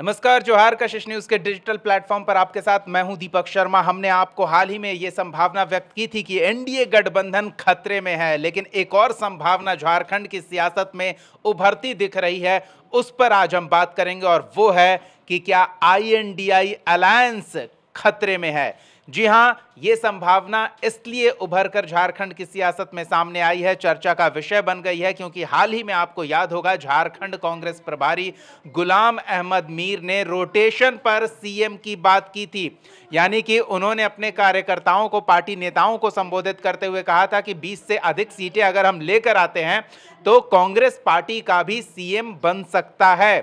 नमस्कार जोहार कशिश न्यूज़ के डिजिटल प्लेटफॉर्म पर आपके साथ मैं हूं दीपक शर्मा हमने आपको हाल ही में ये संभावना व्यक्त की थी कि एनडीए गठबंधन खतरे में है लेकिन एक और संभावना झारखंड की सियासत में उभरती दिख रही है उस पर आज हम बात करेंगे और वो है कि क्या आईएनडीआई अलायंस खतरे में है जी हां ये संभावना इसलिए उभर कर झारखंड की सियासत में सामने आई है चर्चा का विषय बन गई है क्योंकि हाल ही में आपको याद होगा झारखंड कांग्रेस प्रभारी गुलाम अहमद मीर ने रोटेशन पर सीएम की बात की थी यानी कि उन्होंने अपने कार्यकर्ताओं को पार्टी नेताओं को संबोधित करते हुए कहा था कि 20 से अधिक सीटें अगर हम लेकर आते हैं तो कांग्रेस पार्टी का भी सीएम बन सकता है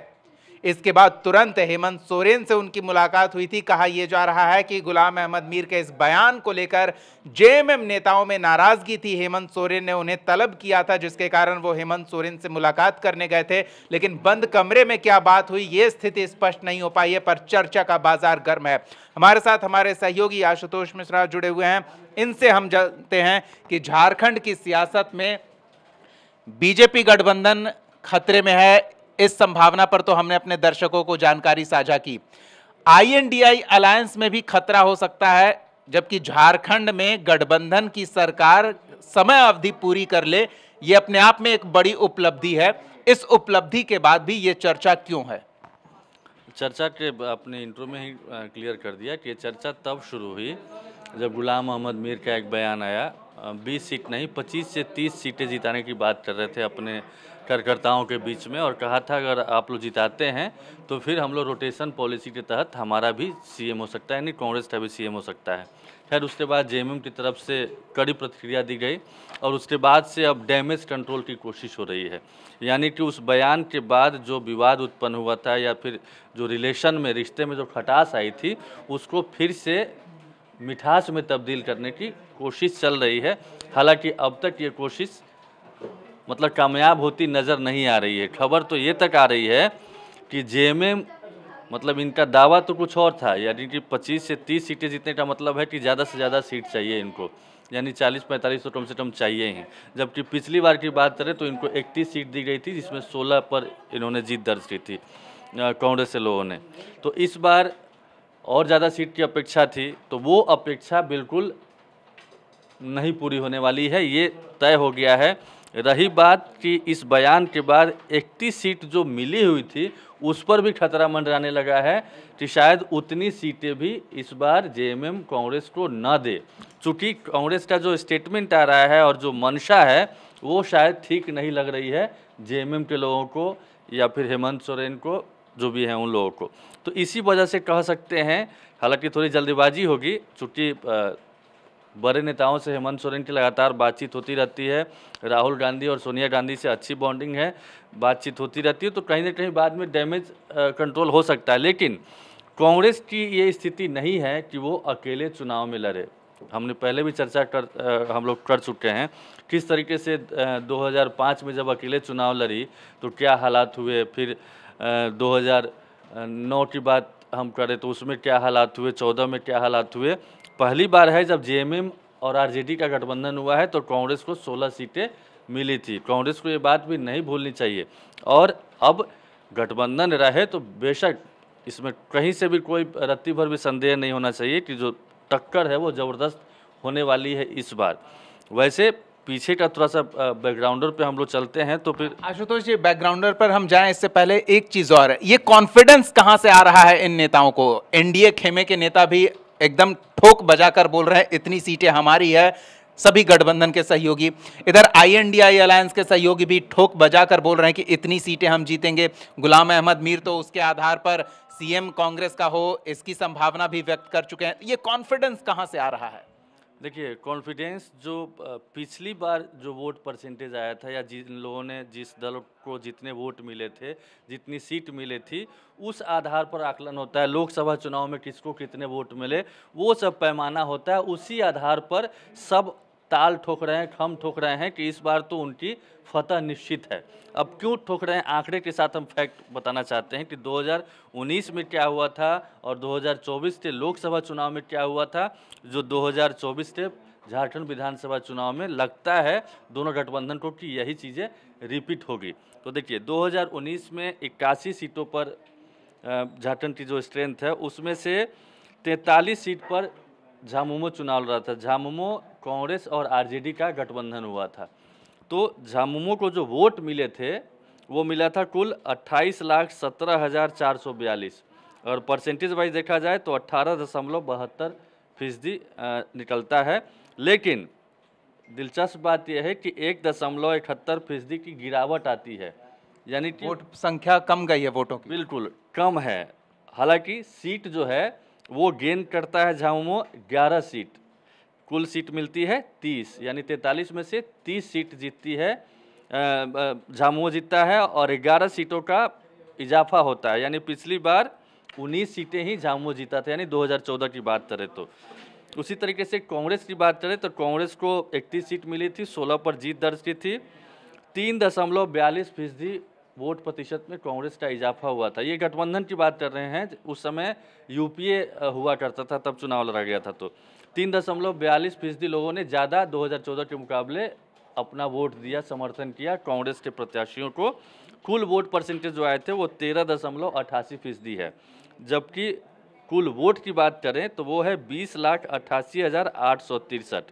इसके बाद तुरंत हेमंत सोरेन से उनकी मुलाकात हुई थी कहा यह जा रहा है कि गुलाम अहमद मीर के इस बयान को लेकर जेएमएम नेताओं में नाराजगी थी हेमंत सोरेन ने उन्हें तलब किया था जिसके कारण वो हेमंत सोरेन से मुलाकात करने गए थे लेकिन बंद कमरे में क्या बात हुई ये स्थिति स्पष्ट नहीं हो पाई है पर चर्चा का बाजार गर्म है हमारे साथ हमारे सहयोगी आशुतोष मिश्रा जुड़े हुए हैं इनसे हम जानते हैं कि झारखंड की सियासत में बीजेपी गठबंधन खतरे में है इस संभावना पर तो हमने अपने दर्शकों को जानकारी साझा की आईएनडीआई अलायंस में भी खतरा हो सकता है जबकि झारखंड में गठबंधन की सरकार समय अवधि पूरी कर ले ये अपने आप में एक बड़ी उपलब्धि है इस उपलब्धि के बाद भी ये चर्चा क्यों है चर्चा के अपने इंट्रो में ही क्लियर कर दिया कि चर्चा तब शुरू हुई जब गुलाम मोहम्मद मीर का एक बयान आया 20 सीट नहीं 25 से 30 सीटें जिताने की बात कर रहे थे अपने कार्यकर्ताओं के बीच में और कहा था अगर आप लोग जिताते हैं तो फिर हम लोग रोटेशन पॉलिसी के तहत हमारा भी सीएम हो सकता है यानी कांग्रेस का भी सीएम हो सकता है खैर उसके बाद जेएमएम की तरफ से कड़ी प्रतिक्रिया दी गई और उसके बाद से अब डैमेज कंट्रोल की कोशिश हो रही है यानी कि उस बयान के बाद जो विवाद उत्पन्न हुआ था या फिर जो रिलेशन में रिश्ते में जो खटास आई थी उसको फिर से मिठास में तब्दील करने की कोशिश चल रही है हालांकि अब तक ये कोशिश मतलब कामयाब होती नज़र नहीं आ रही है खबर तो ये तक आ रही है कि जेएमएम मतलब इनका दावा तो कुछ और था यानी कि 25 से 30 सीटें जीतने का मतलब है कि ज़्यादा से ज़्यादा सीट चाहिए इनको यानी 40-45 तो कम से कम चाहिए ही जबकि पिछली बार की बात करें तो इनको 31 सीट दी गई थी जिसमें 16 पर इन्होंने जीत दर्ज की थी कांग्रेस से लोगों ने तो इस बार और ज़्यादा सीट की अपेक्षा थी तो वो अपेक्षा बिल्कुल नहीं पूरी होने वाली है ये तय हो गया है रही बात कि इस बयान के बाद 81 सीट जो मिली हुई थी उस पर भी खतरा मंडराने लगा है कि शायद उतनी सीटें भी इस बार जेएमएम कांग्रेस को न दे चूँकि कांग्रेस का जो स्टेटमेंट आ रहा है और जो मंशा है वो शायद ठीक नहीं लग रही है जेएमएम के लोगों को या फिर हेमंत सोरेन को जो भी हैं उन लोगों को तो इसी वजह से कह सकते हैं हालांकि थोड़ी जल्दीबाजी होगी चूँकि बड़े नेताओं से हेमंत सोरेन की लगातार बातचीत होती रहती है राहुल गांधी और सोनिया गांधी से अच्छी बॉन्डिंग है बातचीत होती रहती है तो कहीं ना कहीं बाद में डैमेज कंट्रोल हो सकता है लेकिन कांग्रेस की ये स्थिति नहीं है कि वो अकेले चुनाव में लड़े हमने पहले भी चर्चा कर आ, हम लोग कर चुके हैं किस तरीके से आ, 2005 में जब अकेले चुनाव लड़ी तो क्या हालात हुए फिर आ, 2009 की बात हम करें तो उसमें क्या हालात हुए 14 में क्या हालात हुए पहली बार है जब जे और आरजेडी का गठबंधन हुआ है तो कांग्रेस को 16 सीटें मिली थी कांग्रेस को ये बात भी नहीं भूलनी चाहिए और अब गठबंधन रहे तो बेशक इसमें कहीं से भी कोई रत्ती भर भी संदेह नहीं होना चाहिए कि जो टक्कर है वो ज़बरदस्त होने वाली है इस बार वैसे पीछे का थोड़ा सा बैकग्राउंडर पे हम लोग चलते हैं तो फिर आशुतोष जी बैकग्राउंडर पर हम जाएं इससे पहले एक चीज़ और ये कॉन्फिडेंस कहाँ से आ रहा है इन नेताओं को एनडीए खेमे के नेता भी एकदम ठोक बजाकर बोल रहे हैं इतनी सीटें हमारी है सभी गठबंधन के सहयोगी इधर आईएनडीआई अलायंस के सहयोगी भी ठोक बजाकर बोल रहे हैं कि इतनी सीटें हम जीतेंगे गुलाम अहमद मीर तो उसके आधार पर सीएम कांग्रेस का हो इसकी संभावना भी व्यक्त कर चुके हैं ये कॉन्फिडेंस कहाँ से आ रहा है देखिए कॉन्फिडेंस जो पिछली बार जो वोट परसेंटेज आया था या जिन लोगों ने जिस दल को जितने वोट मिले थे जितनी सीट मिले थी उस आधार पर आकलन होता है लोकसभा चुनाव में किसको कितने वोट मिले वो सब पैमाना होता है उसी आधार पर सब ताल ठोक रहे हैं खम ठोक रहे हैं कि इस बार तो उनकी फतह निश्चित है अब क्यों ठोक रहे हैं आंकड़े के साथ हम फैक्ट बताना चाहते हैं कि 2019 में क्या हुआ था और 2024 के लोकसभा चुनाव में क्या हुआ था जो 2024 के झारखंड विधानसभा चुनाव में लगता है दोनों गठबंधन को कि यही चीज़ें रिपीट होगी तो देखिए दो में इक्यासी सीटों पर झारखंड की जो स्ट्रेंथ है उसमें से तैंतालीस सीट पर झामुमो चुनाव लड़ा था झामुमो कांग्रेस और आरजेडी का गठबंधन हुआ था तो झामुमो को जो वोट मिले थे वो मिला था कुल अट्ठाईस लाख सत्रह हज़ार चार सौ बयालीस और परसेंटेज वाइज देखा जाए तो अट्ठारह दशमलव बहत्तर फीसदी निकलता है लेकिन दिलचस्प बात यह है कि एक दशमलव इकहत्तर फीसदी की गिरावट आती है यानी कि वोट संख्या कम गई है वोटों की बिल्कुल कम है हालांकि सीट जो है वो गेन करता है झामुमो ग्यारह सीट कुल सीट मिलती है तीस यानी तैंतालीस में से तीस सीट जीतती है झामुमो जीतता है और ग्यारह सीटों का इजाफा होता है यानी पिछली बार उन्नीस सीटें ही झामुमो जीता था यानी 2014 की बात करें तो उसी तरीके से कांग्रेस की बात करें तो कांग्रेस को इकतीस सीट मिली थी सोलह पर जीत दर्ज की थी तीन दशमलव बयालीस फीसदी वोट प्रतिशत में कांग्रेस का इजाफा हुआ था ये गठबंधन की बात कर रहे हैं उस समय यूपीए हुआ करता था तब चुनाव लड़ा गया था तो तीन दशमलव बयालीस फीसदी लोगों ने ज़्यादा 2014 के मुकाबले अपना वोट दिया समर्थन किया कांग्रेस के प्रत्याशियों को कुल वोट परसेंटेज जो आए थे वो तेरह दशमलव अट्ठासी फीसदी है जबकि कुल वोट की बात करें तो वो है बीस लाख अट्ठासी हज़ार आठ सौ तिरसठ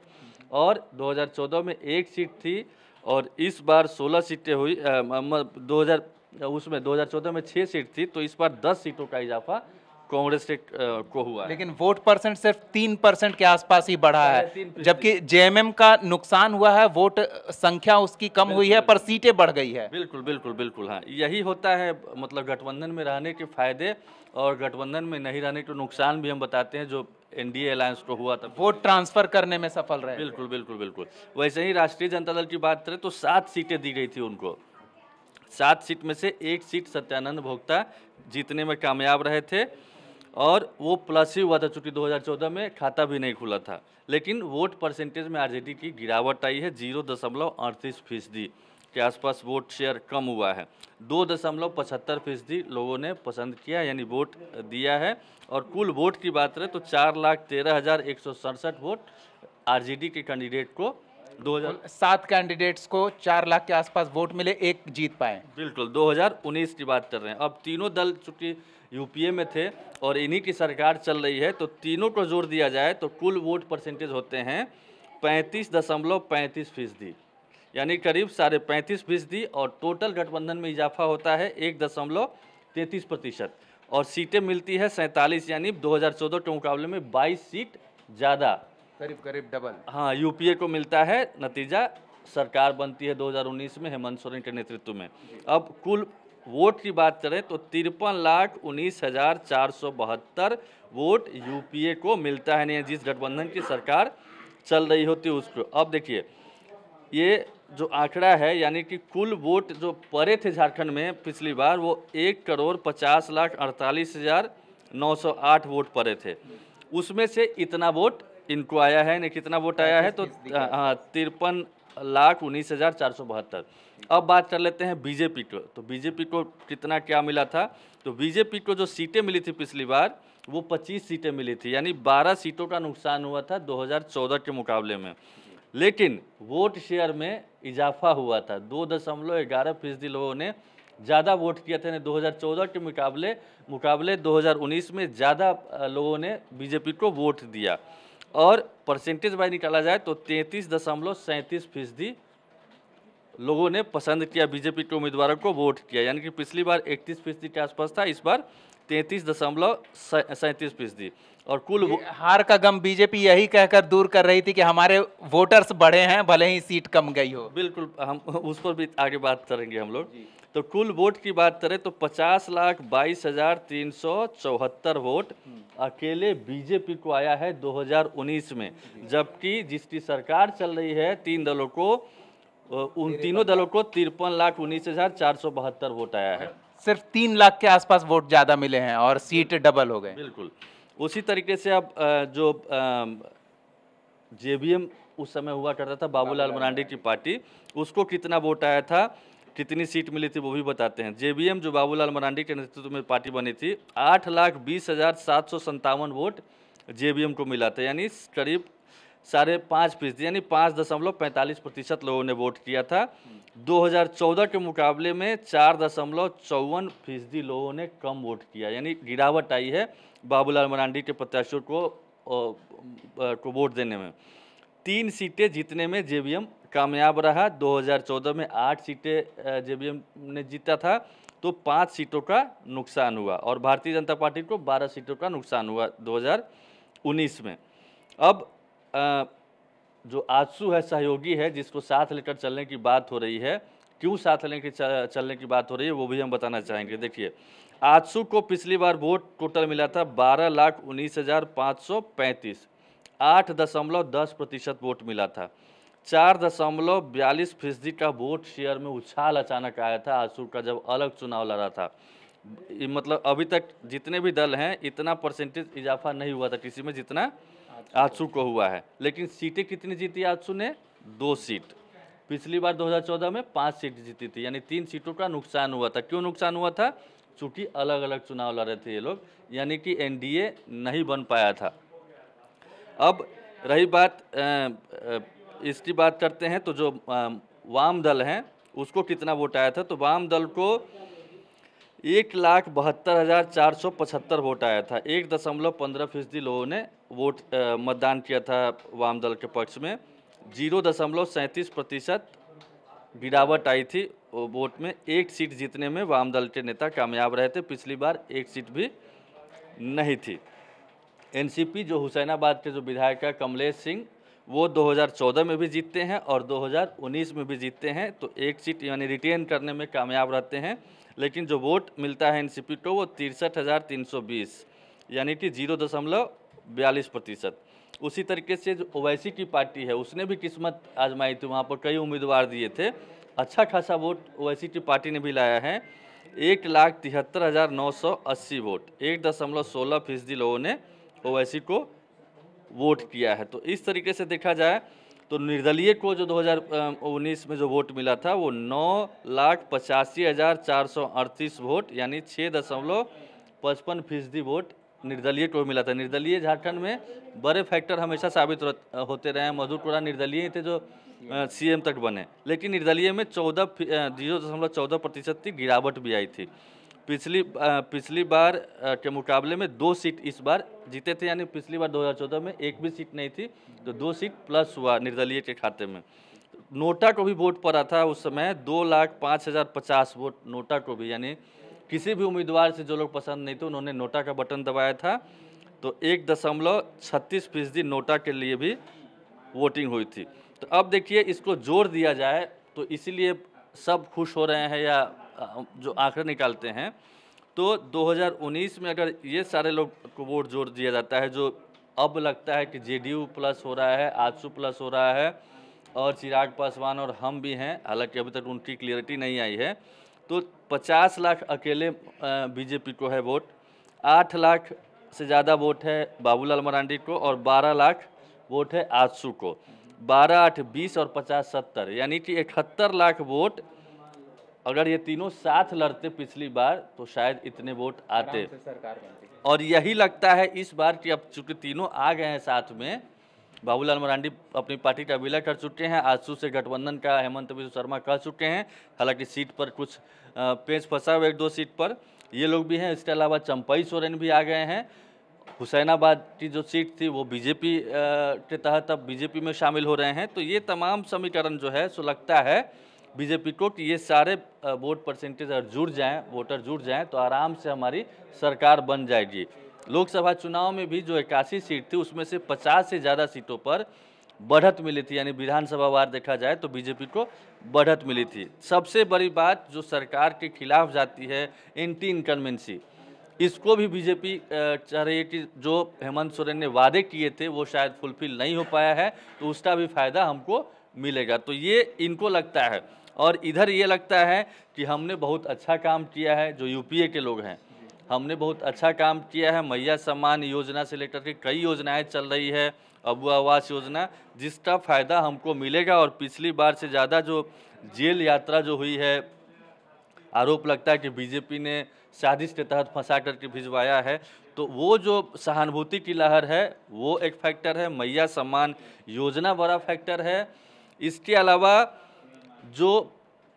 और 2014 में एक सीट थी और इस बार 16 सीटें हुई दो हज़ार उसमें 2014 में छः सीट थी तो इस बार 10 सीटों का इजाफा कांग्रेस से को हुआ लेकिन वोट परसेंट सिर्फ तीन परसेंट के आसपास ही बढ़ा है जबकि जेएमएम का नुकसान हुआ है वोट संख्या उसकी कम हुई है पर सीटें बढ़ गई है बिल्कुल बिल्कुल बिल्कुल हाँ यही होता है मतलब गठबंधन में रहने के फायदे और गठबंधन में नहीं रहने के नुकसान भी हम बताते हैं जो एनडीए अलायंस को हुआ था वोट ट्रांसफर करने में सफल रहे बिल्कुल बिल्कुल बिल्कुल वैसे ही राष्ट्रीय जनता दल की बात करें तो सात सीटें दी गई थी उनको सात सीट में से एक सीट सत्यानंद भोक्ता जीतने में कामयाब रहे थे और वो प्लस ही हुआ था चूँकि 2014 में खाता भी नहीं खुला था लेकिन वोट परसेंटेज में आरजेडी की गिरावट आई है जीरो दशमलव अड़तीस फीसदी के आसपास वोट शेयर कम हुआ है दो दशमलव पचहत्तर फीसदी लोगों ने पसंद किया यानी वोट दिया है और कुल वोट की बात करें तो चार लाख तेरह हज़ार एक सौ सड़सठ वोट आरजेडी के कैंडिडेट को दो सात कैंडिडेट्स को चार लाख के आसपास वोट मिले एक जीत पाए बिल्कुल 2019 की बात कर रहे हैं अब तीनों दल चूंकि यूपीए में थे और इन्हीं की सरकार चल रही है तो तीनों को जोर दिया जाए तो कुल वोट परसेंटेज होते हैं पैंतीस दशमलव पैंतीस फीसदी यानी करीब साढ़े पैंतीस फीसदी और टोटल गठबंधन में इजाफा होता है एक दशमलव तैंतीस प्रतिशत और सीटें मिलती है सैंतालीस यानी 2014 के मुकाबले में 22 सीट ज़्यादा करीब करीब डबल हाँ यूपीए को मिलता है नतीजा सरकार बनती है 2019 में हेमंत सोरेन के नेतृत्व में अब कुल वोट की बात करें तो तिरपन लाख उन्नीस हजार चार सौ बहत्तर वोट यूपीए को मिलता है नहीं जिस गठबंधन की सरकार चल रही होती है उसको अब देखिए ये जो आंकड़ा है यानी कि कुल वोट जो पड़े थे झारखंड में पिछली बार वो एक करोड़ पचास लाख अड़तालीस हज़ार नौ सौ आठ वोट पड़े थे उसमें से इतना वोट इनको आया है इन्हें कितना वोट आया है तो हाँ तिरपन लाख उन्नीस हज़ार चार सौ बहत्तर अब बात कर लेते हैं बीजेपी को तो बीजेपी को कितना क्या मिला था तो बीजेपी को जो सीटें मिली थी पिछली बार वो 25 सीटें मिली थी यानी 12 सीटों का नुकसान हुआ था 2014 के मुकाबले में लेकिन वोट शेयर में इजाफा हुआ था दो दशमलव ग्यारह फीसदी लोगों ने ज़्यादा वोट किया था दो हज़ार चौदह के मुकाबले मुकाबले 2019 में ज़्यादा लोगों ने बीजेपी को वोट दिया और परसेंटेज वाइज निकाला जाए तो तैंतीस दशमलव सैंतीस फीसदी लोगों ने पसंद किया बीजेपी के उम्मीदवारों को वोट किया यानी कि पिछली बार इकतीस फीसदी के आसपास था इस बार तैंतीस दशमलव सैंतीस फीसदी और कुल हार का गम बीजेपी यही कहकर दूर कर रही थी कि हमारे वोटर्स बढ़े हैं भले ही सीट कम गई हो बिल्कुल हम उस पर भी आगे बात करेंगे हम लोग तो कुल वोट की बात करें तो पचास लाख बाईस हजार तीन सौ चौहत्तर वोट हम्म। अकेले बीजेपी को आया है 2019 में जबकि जिसकी सरकार चल रही है तीन दलों को उन तीनों दलों को तिरपन लाख उन्नीस हजार चार सौ बहत्तर वोट आया है सिर्फ तीन लाख के आसपास वोट ज्यादा मिले हैं और सीट डबल हो गए बिल्कुल उसी तरीके से अब जो जे उस समय हुआ करता था बाबूलाल मरांडी की पार्टी उसको कितना वोट आया था कितनी सीट मिली थी वो भी बताते हैं जेबीएम जो बाबूलाल मरांडी के नेतृत्व में पार्टी बनी थी आठ लाख बीस हज़ार सात सौ संतावन वोट जेबीएम को मिला था यानी करीब साढ़े पाँच फीसदी यानी पाँच दशमलव पैंतालीस प्रतिशत लोगों ने वोट किया था 2014 के मुकाबले में चार दशमलव चौवन फीसदी लोगों ने कम वोट किया यानी गिरावट आई है बाबूलाल मरांडी के प्रत्याशियों को को वोट देने में तीन सीटें जीतने में जे कामयाब रहा 2014 में आठ सीटें जे ने जीता था तो पाँच सीटों का नुकसान हुआ और भारतीय जनता पार्टी को बारह सीटों का नुकसान हुआ दो में अब जो आजसू है सहयोगी है जिसको साथ लेकर चलने की बात हो रही है क्यों साथ लेने की चलने की बात हो रही है वो भी हम बताना चाहेंगे देखिए आजसू को पिछली बार वोट टोटल मिला था बारह लाख उन्नीस हज़ार पाँच सौ पैंतीस आठ दशमलव दस प्रतिशत वोट मिला था चार दशमलव बयालीस फीसदी का वोट शेयर में उछाल अचानक आया था आजसू का जब अलग चुनाव लड़ा था मतलब अभी तक जितने भी दल हैं इतना परसेंटेज इजाफा नहीं हुआ था किसी में जितना आजसू को हुआ है लेकिन सीटें कितनी जीती आजसू ने दो सीट पिछली बार 2014 में पाँच सीट जीती थी यानी तीन सीटों का नुकसान हुआ था क्यों नुकसान हुआ था चूंकि अलग अलग चुनाव लड़े थे ये लोग यानी कि एनडीए नहीं बन पाया था अब रही बात इसकी बात करते हैं तो जो वाम दल हैं उसको कितना वोट आया था तो वाम दल को एक लाख बहत्तर हज़ार चार सौ पचहत्तर वोट आया था एक दशमलव पंद्रह फीसदी लोगों ने वोट मतदान किया था वाम दल के पक्ष में जीरो दशमलव सैंतीस प्रतिशत गिरावट आई थी वोट में एक सीट जीतने में वाम दल के नेता कामयाब रहे थे पिछली बार एक सीट भी नहीं थी एनसीपी जो हुसैनाबाद के जो विधायक है कमलेश सिंह वो 2014 में भी जीतते हैं और 2019 में भी जीतते हैं तो एक सीट यानी रिटेन करने में कामयाब रहते हैं लेकिन जो वोट मिलता है एनसीपी को वो तिरसठ यानी कि जीरो दशमलव बयालीस प्रतिशत उसी तरीके से जो ओवैसी की पार्टी है उसने भी किस्मत आजमाई थी वहाँ पर कई उम्मीदवार दिए थे अच्छा खासा वोट ओवैसी की पार्टी ने भी लाया है एक लाख तिहत्तर हज़ार नौ सौ अस्सी वोट एक दशमलव सोलह फीसदी लोगों ने ओवैसी को वोट किया है तो इस तरीके से देखा जाए तो निर्दलीय को जो 2019 में जो वोट मिला था वो नौ लाख पचासी हज़ार चार सौ अड़तीस वोट यानी छः दशमलव पचपन फीसदी वोट निर्दलीय को मिला था निर्दलीय झारखंड में बड़े फैक्टर हमेशा साबित होते रहे हैं मधु टोड़ा निर्दलीय थे जो सीएम तक बने लेकिन निर्दलीय में चौदह जीरो दशमलव चौदह प्रतिशत की गिरावट भी आई थी पिछली पिछली बार के मुकाबले में दो सीट इस बार जीते थे यानी पिछली बार 2014 में एक भी सीट नहीं थी तो दो सीट प्लस हुआ निर्दलीय के खाते में नोटा को भी वोट पड़ा था उस समय दो लाख पाँच हज़ार पचास वोट नोटा को भी यानी किसी भी उम्मीदवार से जो लोग पसंद नहीं थे उन्होंने नोटा का बटन दबाया था तो एक दशमलव छत्तीस फीसदी नोटा के लिए भी वोटिंग हुई थी तो अब देखिए इसको जोर दिया जाए तो इसीलिए सब खुश हो रहे हैं या जो आंकड़े निकालते हैं तो 2019 में अगर ये सारे लोग को वोट जोर दिया जाता है जो अब लगता है कि जेडीयू प्लस हो रहा है आजसू प्लस हो रहा है और चिराग पासवान और हम भी हैं हालांकि अभी तक उनकी क्लियरिटी नहीं आई है तो 50 लाख अकेले बीजेपी को है वोट 8 लाख से ज़्यादा वोट है बाबूलाल मरांडी को और 12 लाख वोट है आजसू को 12 आठ बीस और 50 सत्तर यानी कि इकहत्तर लाख वोट अगर ये तीनों साथ लड़ते पिछली बार तो शायद इतने वोट आते और यही लगता है इस बार कि अब चूंकि तीनों आ गए हैं साथ में बाबूलाल मरांडी अपनी पार्टी का विलय कर चुके हैं आजसू से गठबंधन का हेमंत बिश्व शर्मा कर चुके हैं हालांकि सीट पर कुछ पेज फंसा हुआ एक दो सीट पर ये लोग भी हैं इसके अलावा चंपई सोरेन भी आ गए हैं हुसैनाबाद की जो सीट थी वो बीजेपी के तहत अब बीजेपी में शामिल हो रहे हैं तो ये तमाम समीकरण जो है सो लगता है बीजेपी को कि ये सारे वोट परसेंटेज अगर जुड़ जाएँ वोटर जुड़ जाएँ तो आराम से हमारी सरकार बन जाएगी लोकसभा चुनाव में भी जो इक्यासी सीट थी उसमें से पचास से ज़्यादा सीटों पर बढ़त मिली थी यानी विधानसभा वार देखा जाए तो बीजेपी को बढ़त मिली थी सबसे बड़ी बात जो सरकार के खिलाफ जाती है एंटी इनकन्वेंसी इसको भी बीजेपी चाह रही है कि जो हेमंत सोरेन ने वादे किए थे वो शायद फुलफिल नहीं हो पाया है तो उसका भी फायदा हमको मिलेगा तो ये इनको लगता है और इधर ये लगता है कि हमने बहुत अच्छा काम किया है जो यूपीए के लोग हैं हमने बहुत अच्छा काम किया है मैया सम्मान योजना से लेकर के कई योजनाएं चल रही है अबू आवास योजना जिसका फ़ायदा हमको मिलेगा और पिछली बार से ज़्यादा जो जेल यात्रा जो हुई है आरोप लगता है कि बीजेपी ने साजिश के तहत फंसा करके भिजवाया है तो वो जो सहानुभूति की लहर है वो एक फैक्टर है मैया सम्मान योजना बड़ा फैक्टर है इसके अलावा जो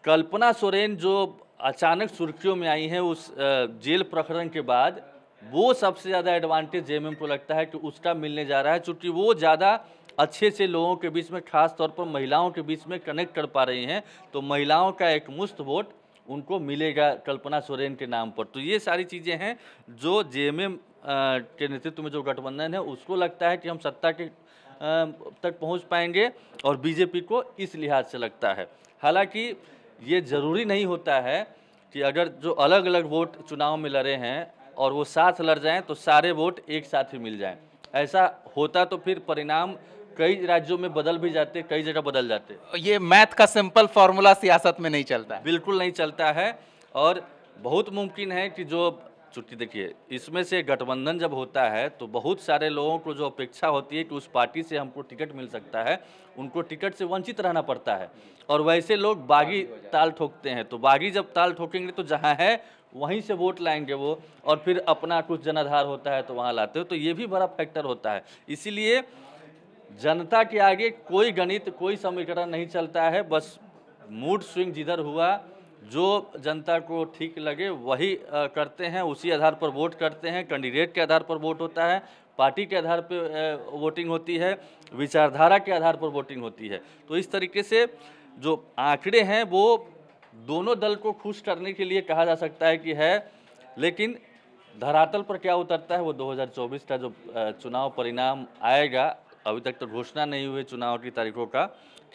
कल्पना सोरेन जो अचानक सुर्खियों में आई हैं उस जेल प्रकरण के बाद वो सबसे ज़्यादा एडवांटेज जे को लगता है कि उसका मिलने जा रहा है चूँकि वो ज़्यादा अच्छे से लोगों के बीच में खास तौर पर महिलाओं के बीच में कनेक्ट कर पा रही हैं तो महिलाओं का एक मुस्त वोट उनको मिलेगा कल्पना सोरेन के नाम पर तो ये सारी चीज़ें हैं जो जे के नेतृत्व में जो गठबंधन है उसको लगता है कि हम सत्ता के तक पहुंच पाएंगे और बीजेपी को इस लिहाज से लगता है हालांकि ये ज़रूरी नहीं होता है कि अगर जो अलग अलग वोट चुनाव में लड़े हैं और वो साथ लड़ जाएं तो सारे वोट एक साथ ही मिल जाएं ऐसा होता तो फिर परिणाम कई राज्यों में बदल भी जाते कई जगह बदल जाते ये मैथ का सिंपल फार्मूला सियासत में नहीं चलता बिल्कुल नहीं चलता है और बहुत मुमकिन है कि जो चूँकि देखिए इसमें से गठबंधन जब होता है तो बहुत सारे लोगों को जो अपेक्षा होती है कि उस पार्टी से हमको टिकट मिल सकता है उनको टिकट से वंचित रहना पड़ता है और वैसे लोग बागी ताल ठोकते हैं तो बागी जब ताल ठोकेंगे तो जहाँ है वहीं से वोट लाएंगे वो और फिर अपना कुछ जनाधार होता है तो वहाँ लाते हो तो ये भी बड़ा फैक्टर होता है इसीलिए जनता के आगे कोई गणित कोई समीकरण नहीं चलता है बस मूड स्विंग जिधर हुआ जो जनता को ठीक लगे वही करते हैं उसी आधार पर वोट करते हैं कैंडिडेट के आधार पर वोट होता है पार्टी के आधार पर वोटिंग होती है विचारधारा के आधार पर वोटिंग होती है तो इस तरीके से जो आंकड़े हैं वो दोनों दल को खुश करने के लिए कहा जा सकता है कि है लेकिन धरातल पर क्या उतरता है वो 2024 का जो चुनाव परिणाम आएगा अभी तक तो घोषणा नहीं हुई चुनाव की तारीखों का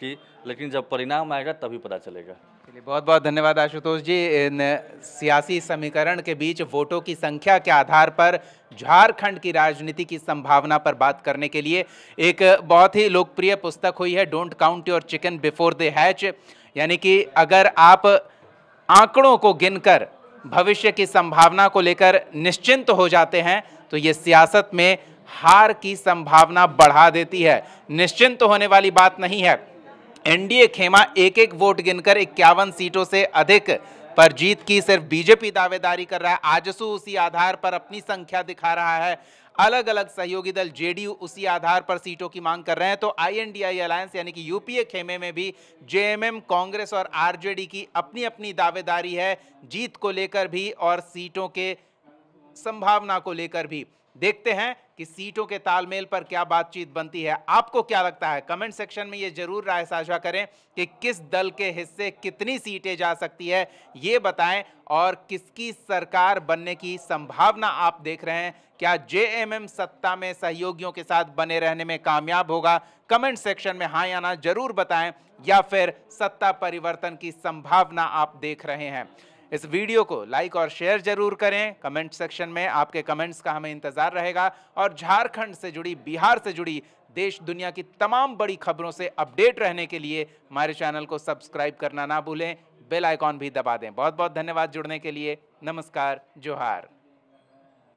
कि लेकिन जब परिणाम आएगा तभी पता चलेगा चलिए बहुत बहुत धन्यवाद आशुतोष जी इन सियासी समीकरण के बीच वोटों की संख्या के आधार पर झारखंड की राजनीति की संभावना पर बात करने के लिए एक बहुत ही लोकप्रिय पुस्तक हुई है don't count your chicken before the hatch यानी कि अगर आप आंकड़ों को गिनकर भविष्य की संभावना को लेकर निश्चिंत हो जाते हैं तो ये सियासत में हार की संभावना बढ़ा देती है निश्चिंत होने वाली बात नहीं है एनडीए खेमा एक एक वोट गिनकर इक्यावन सीटों से अधिक पर जीत की सिर्फ बीजेपी दावेदारी कर रहा है आजसू उसी आधार पर अपनी संख्या दिखा रहा है अलग अलग सहयोगी दल जेडीयू उसी आधार पर सीटों की मांग कर रहे हैं तो आईएनडीआई अलायंस यानी कि यूपीए खेमे में भी जेएमएम कांग्रेस और आरजेडी की अपनी अपनी दावेदारी है जीत को लेकर भी और सीटों के संभावना को लेकर भी देखते हैं कि सीटों के तालमेल पर क्या बातचीत बनती है आपको क्या लगता है कमेंट सेक्शन में ये जरूर राय साझा करें कि किस दल के हिस्से कितनी सीटें जा सकती है ये बताएं और किसकी सरकार बनने की संभावना आप देख रहे हैं क्या जेएमएम सत्ता में सहयोगियों के साथ बने रहने में कामयाब होगा कमेंट सेक्शन में हाँ या ना जरूर बताएं या फिर सत्ता परिवर्तन की संभावना आप देख रहे हैं इस वीडियो को लाइक और शेयर जरूर करें कमेंट सेक्शन में आपके कमेंट्स का हमें इंतजार रहेगा और झारखंड से जुड़ी बिहार से जुड़ी देश दुनिया की तमाम बड़ी खबरों से अपडेट रहने के लिए हमारे चैनल को सब्सक्राइब करना ना भूलें बेल आइकॉन भी दबा दें बहुत बहुत धन्यवाद जुड़ने के लिए नमस्कार जोहार